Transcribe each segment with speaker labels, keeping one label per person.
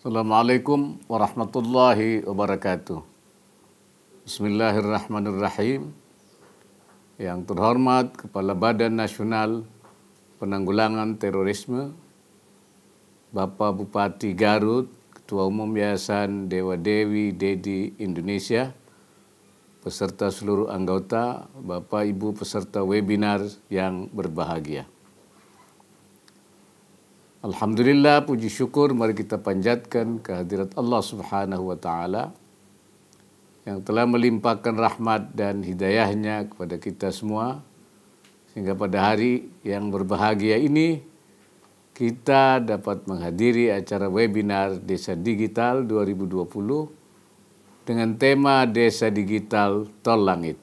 Speaker 1: Assalamualaikum warahmatullahi wabarakatuh. Bismillahirrahmanirrahim. Yang terhormat Kepala Badan Nasional Penanggulangan Terorisme, Bapak Bupati Garut, Ketua Umum Yayasan Dewa Dewi Dedi Indonesia, peserta seluruh anggota, Bapak Ibu peserta webinar yang berbahagia. Alhamdulillah puji syukur mari kita panjatkan kehadirat Allah Subhanahu wa taala yang telah melimpahkan rahmat dan hidayahnya kepada kita semua sehingga pada hari yang berbahagia ini kita dapat menghadiri acara webinar Desa Digital 2020 dengan tema Desa Digital Tol Langit.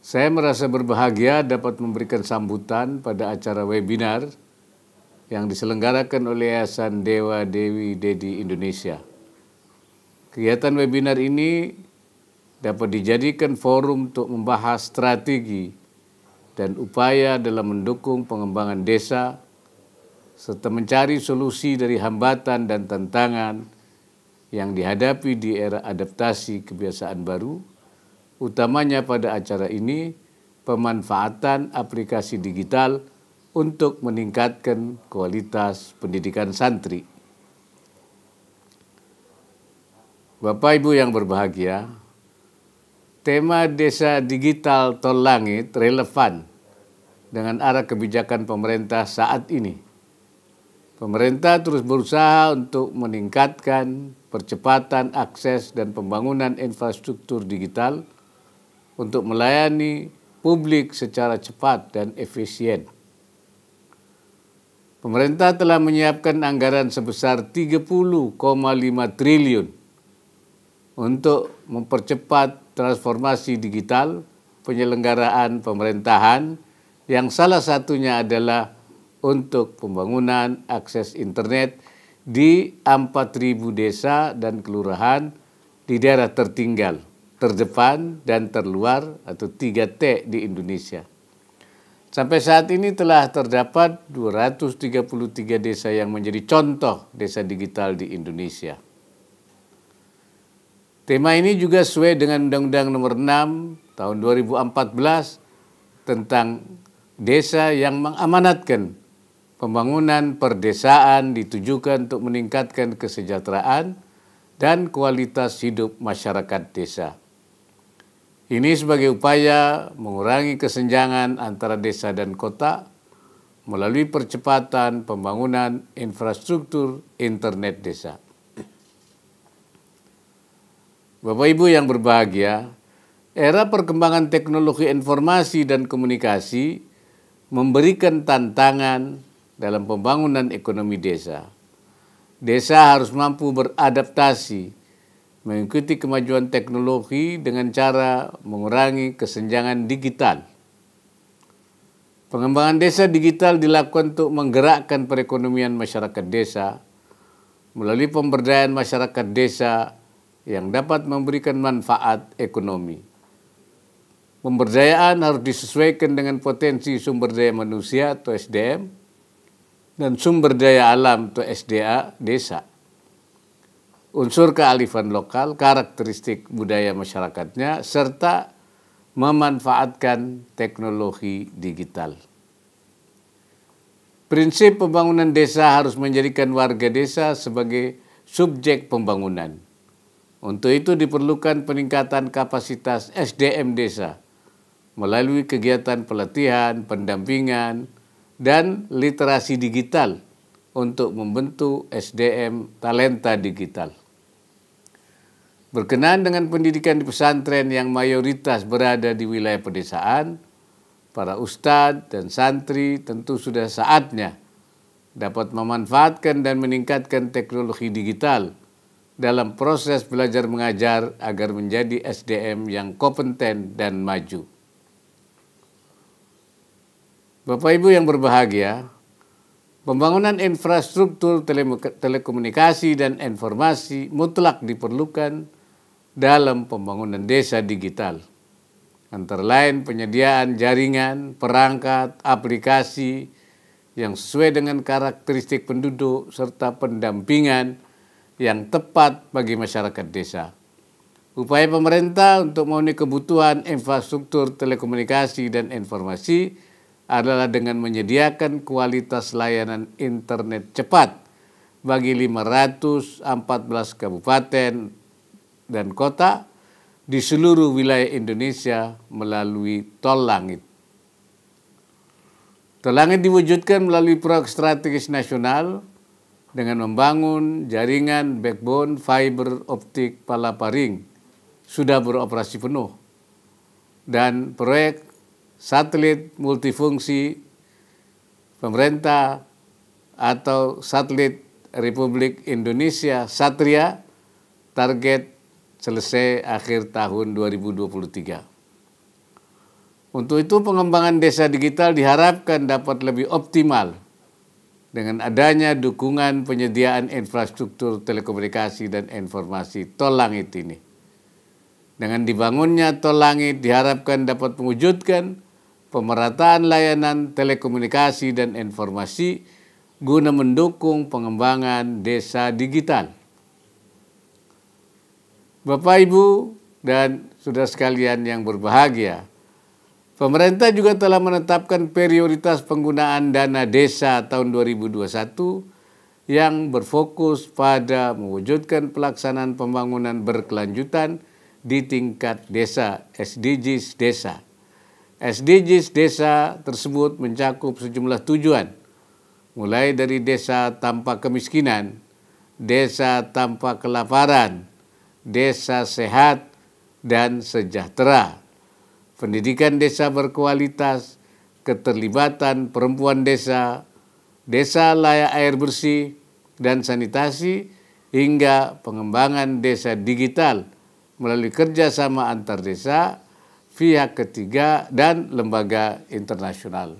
Speaker 1: Saya merasa berbahagia dapat memberikan sambutan pada acara webinar yang diselenggarakan oleh Yayasan Dewa Dewi Dedi Indonesia. Kegiatan webinar ini dapat dijadikan forum untuk membahas strategi dan upaya dalam mendukung pengembangan desa serta mencari solusi dari hambatan dan tantangan yang dihadapi di era adaptasi kebiasaan baru, utamanya pada acara ini pemanfaatan aplikasi digital – untuk meningkatkan kualitas pendidikan santri. Bapak Ibu yang berbahagia, tema desa digital tol langit relevan dengan arah kebijakan pemerintah saat ini. Pemerintah terus berusaha untuk meningkatkan percepatan akses dan pembangunan infrastruktur digital untuk melayani publik secara cepat dan efisien pemerintah telah menyiapkan anggaran sebesar 30,5 triliun untuk mempercepat transformasi digital penyelenggaraan pemerintahan yang salah satunya adalah untuk pembangunan akses internet di 4.000 desa dan kelurahan di daerah tertinggal, terdepan, dan terluar atau 3T di Indonesia. Sampai saat ini telah terdapat 233 desa yang menjadi contoh desa digital di Indonesia. Tema ini juga sesuai dengan Undang-Undang Nomor 6 Tahun 2014 tentang desa yang mengamanatkan pembangunan perdesaan ditujukan untuk meningkatkan kesejahteraan dan kualitas hidup masyarakat desa. Ini sebagai upaya mengurangi kesenjangan antara desa dan kota melalui percepatan pembangunan infrastruktur internet desa. Bapak Ibu yang berbahagia, era perkembangan teknologi informasi dan komunikasi memberikan tantangan dalam pembangunan ekonomi desa. Desa harus mampu beradaptasi mengikuti kemajuan teknologi dengan cara mengurangi kesenjangan digital. Pengembangan desa digital dilakukan untuk menggerakkan perekonomian masyarakat desa melalui pemberdayaan masyarakat desa yang dapat memberikan manfaat ekonomi. Pemberdayaan harus disesuaikan dengan potensi sumber daya manusia atau SDM dan sumber daya alam atau SDA desa unsur kealifan lokal, karakteristik budaya masyarakatnya, serta memanfaatkan teknologi digital. Prinsip pembangunan desa harus menjadikan warga desa sebagai subjek pembangunan. Untuk itu diperlukan peningkatan kapasitas SDM desa melalui kegiatan pelatihan, pendampingan, dan literasi digital untuk membentuk SDM talenta digital. Berkenaan dengan pendidikan di pesantren yang mayoritas berada di wilayah pedesaan, para ustadz dan santri tentu sudah saatnya dapat memanfaatkan dan meningkatkan teknologi digital dalam proses belajar mengajar agar menjadi SDM yang kompeten dan maju. Bapak Ibu yang berbahagia, pembangunan infrastruktur telekomunikasi dan informasi mutlak diperlukan dalam pembangunan desa digital. Antara lain penyediaan jaringan, perangkat, aplikasi yang sesuai dengan karakteristik penduduk serta pendampingan yang tepat bagi masyarakat desa. Upaya pemerintah untuk memenuhi kebutuhan infrastruktur telekomunikasi dan informasi adalah dengan menyediakan kualitas layanan internet cepat bagi 514 kabupaten, dan kota di seluruh wilayah Indonesia melalui tol langit. Tol langit diwujudkan melalui proyek strategis nasional dengan membangun jaringan backbone fiber optik Palaparing sudah beroperasi penuh dan proyek satelit multifungsi pemerintah atau satelit Republik Indonesia Satria target selesai akhir tahun 2023. Untuk itu pengembangan desa digital diharapkan dapat lebih optimal dengan adanya dukungan penyediaan infrastruktur telekomunikasi dan informasi tol langit ini. Dengan dibangunnya tol langit diharapkan dapat mewujudkan pemerataan layanan telekomunikasi dan informasi guna mendukung pengembangan desa digital. Bapak Ibu dan sudah sekalian yang berbahagia. Pemerintah juga telah menetapkan prioritas penggunaan dana desa tahun 2021 yang berfokus pada mewujudkan pelaksanaan pembangunan berkelanjutan di tingkat desa SDGs desa. SDGs desa tersebut mencakup sejumlah tujuan, mulai dari desa tanpa kemiskinan, desa tanpa kelaparan, desa sehat dan sejahtera, pendidikan desa berkualitas, keterlibatan perempuan desa, desa layak air bersih dan sanitasi, hingga pengembangan desa digital melalui kerjasama antar desa, pihak ketiga, dan lembaga internasional.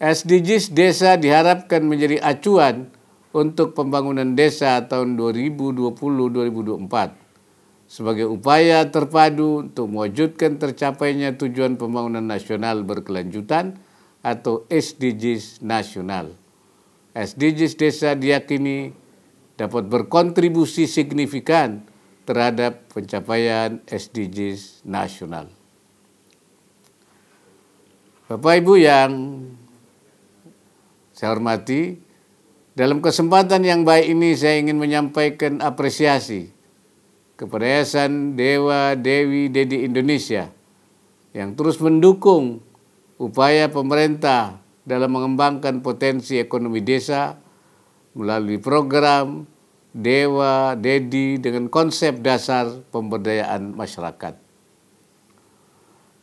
Speaker 1: SDGs desa diharapkan menjadi acuan untuk pembangunan desa tahun 2020-2024 sebagai upaya terpadu untuk mewujudkan tercapainya tujuan pembangunan nasional berkelanjutan atau SDGs nasional. SDGs desa diyakini dapat berkontribusi signifikan terhadap pencapaian SDGs nasional. Bapak Ibu yang saya hormati, dalam kesempatan yang baik ini saya ingin menyampaikan apresiasi kepada Yayasan Dewa Dewi Dedi Indonesia yang terus mendukung upaya pemerintah dalam mengembangkan potensi ekonomi desa melalui program Dewa Dedi dengan konsep dasar pemberdayaan masyarakat.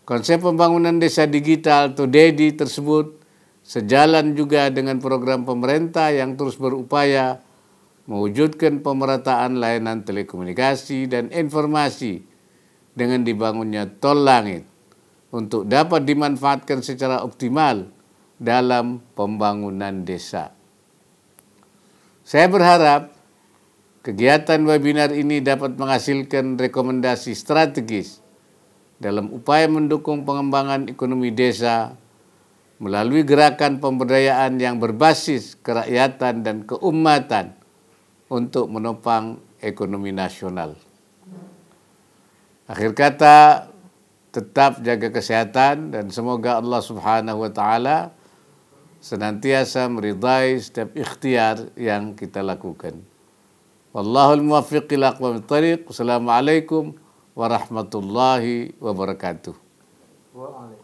Speaker 1: Konsep pembangunan desa digital atau DEDI tersebut sejalan juga dengan program pemerintah yang terus berupaya mewujudkan pemerataan layanan telekomunikasi dan informasi dengan dibangunnya tol langit untuk dapat dimanfaatkan secara optimal dalam pembangunan desa. Saya berharap kegiatan webinar ini dapat menghasilkan rekomendasi strategis dalam upaya mendukung pengembangan ekonomi desa melalui gerakan pemberdayaan yang berbasis kerakyatan dan keumatan untuk menopang ekonomi nasional. Akhir kata, tetap jaga kesehatan dan semoga Allah Subhanahu wa taala senantiasa meridai setiap ikhtiar yang kita lakukan. Wallahul muwaffiq ila aqwamit thariq. Assalamualaikum warahmatullahi wabarakatuh. Waalaikumsalam.